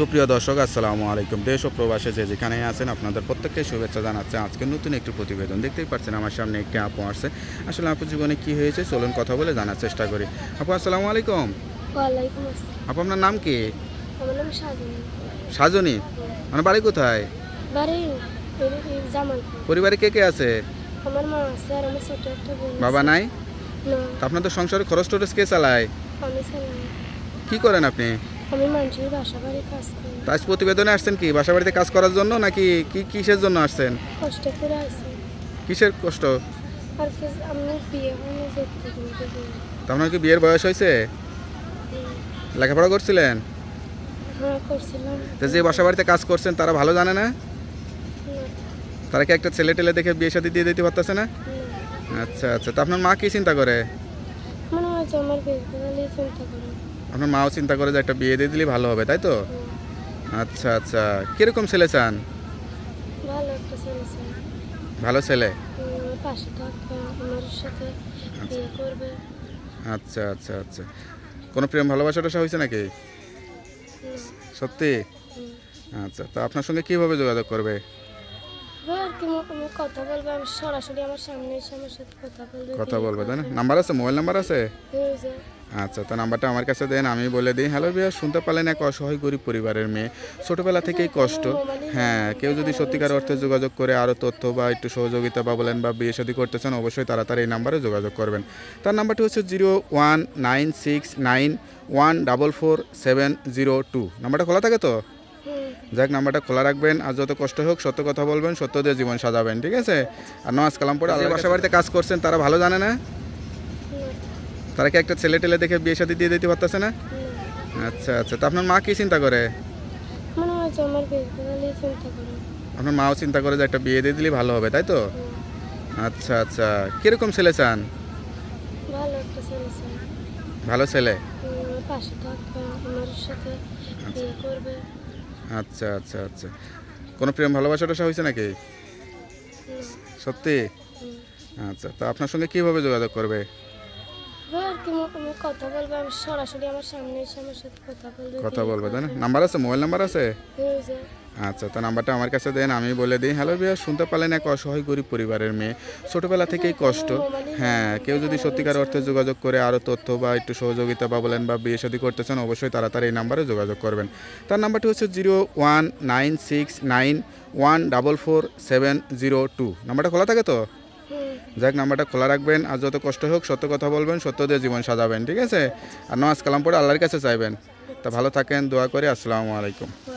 সুপ্রিয় দর্শক আসসালামু আলাইকুম দেশ ও প্রবাসে যে যেখানে আছেন আপনাদের প্রত্যেককে শুভেচ্ছা জানাচ্ছে আজকে নতুন একটি প্রতিবেদন দেখতেই পাচ্ছেন আমার সামনে একটি আপু আসছে আসলে আপু জীবনে কি হয়েছে চলুন কথা বলে জানার চেষ্টা করি আপু আসসালামু আলাইকুম আপু আপনার নাম কি সাজনী মানে বাড়ি কোথায় পরিবারে কে কে আছে বাবা নাই আপনাদের সংসারে খরচ টরচ কে চালায় কি করেন আপনি আমি মানুষের বাসা কাজ করি আজ প্রতিবেদনে আসছেন কি বাসাবাড়িতে কাজ করার জন্য নাকি কি কিসের জন্য আসছেন কষ্ট করে আসি কিসের কষ্ট আর কি আমার বিয়ে হয়নি যেতে তো আপনার কি বিয়ের বয়স হয়েছে লেখাপড়া করছিলেন হ্যাঁ যে বাসা বাড়িতে কাজ করছেন তারা ভালো জানে না তারা কি একটা ছেলে টেলে দেখে বিয়ে শাদী দিয়ে দিতে পারতেছে না আচ্ছা আচ্ছা তা আপনার মা কি চিন্তা করে মনে হয় আমার বিয়ে চিন্তা করে আপনার মাও চিন্তা করে যে একটা বিয়ে দিয়ে দিলে ভালো হবে তাই তো আচ্ছা আচ্ছা কিরকম ছেলে চান ভালো ছেলে আচ্ছা।, আচ্ছা আচ্ছা আচ্ছা কোনো প্রেম ভালোবাসা হয়েছে নাকি সত্যি আচ্ছা তা আপনার সঙ্গে কীভাবে যোগাযোগ করবে হ্যাঁ, কথা বলবে কথা বলবে তাই না নাম্বার আছে মোবাইল নাম্বার আছে আচ্ছা তো নাম্বারটা আমার কাছে দেন আমি বলে দিই হ্যালো ভাইয়া শুনতে পারলেন এক অসহায় গরিব পরিবারের মেয়ে ছোটোবেলা থেকেই কষ্ট হ্যাঁ কেউ যদি সত্যিকার অর্থে যোগাযোগ করে আরও তথ্য বা একটু সহযোগিতা বা বলেন বা বিয়ে শাদী করতে চান অবশ্যই তারা তার এই নাম্বারে যোগাযোগ করবেন তার নাম্বারটি হচ্ছে zero one nine six nine one double four seven zero two নাম্বারটা খোলা থাকে তো যাক নাম্বারটা খোলা রাখবেন আর যত কষ্ট হোক সত্য কথা বলবেন সত্য দিয়ে জীবন সাজাবেন ঠিক আছে আর নওয়াজ কালাম পরে আল্লাহ বাসা বাড়িতে কাজ করছেন তারা ভালো জানে না তারা কি একটা ছেলে টেলে দেখে বিয়ে সাথে দিয়ে দিতে পারতেছে না আচ্ছা আচ্ছা তো আপনার মা কি চিন্তা করে আপনার মাও চিন্তা করে যে একটা বিয়ে দিয়ে দিলে ভালো হবে তাই তো আচ্ছা আচ্ছা কিরকম ছেলে চান ভালো ছেলে আচ্ছা।, আচ্ছা আচ্ছা আচ্ছা কোনো প্রেম ভালোবাসা টসা হয়েছে নাকি সত্যি আচ্ছা তা আপনার সঙ্গে কীভাবে যোগাযোগ করবে কথা বলবো তাই না নাম্বার আছে মোবাইল হ্যাঁ, নাম্বার আছে আচ্ছা তো নাম্বারটা আমার কাছে দেন আমি বলে দিই হ্যালো বিয়া শুনতে পারলেন এক অসহায় গরিব পরিবারের মেয়ে ছোটোবেলা থেকেই কষ্ট হ্যাঁ কেউ যদি সত্যিকার অর্থে যোগাযোগ করে আরও তথ্য বা একটু সহযোগিতা বা বলেন বা বিয়ে শাদী করতে চান অবশ্যই তারা তার এই নাম্বারে যোগাযোগ করবেন তার নাম্বারটি হচ্ছে zero one nine six nine one double four seven zero two নাম্বারটা খোলা থাকে তো যাক নাম্বারটা খোলা রাখবেন আর যত কষ্ট হোক সত্য কথা বলবেন সত্য দিয়ে জীবন সাজাবেন ঠিক আছে আর নামাজ কালাম পড়ে আল্লাহর কাছে চাইবেন তা ভালো থাকেন দোয়া করে আসসালামু আলাইকুম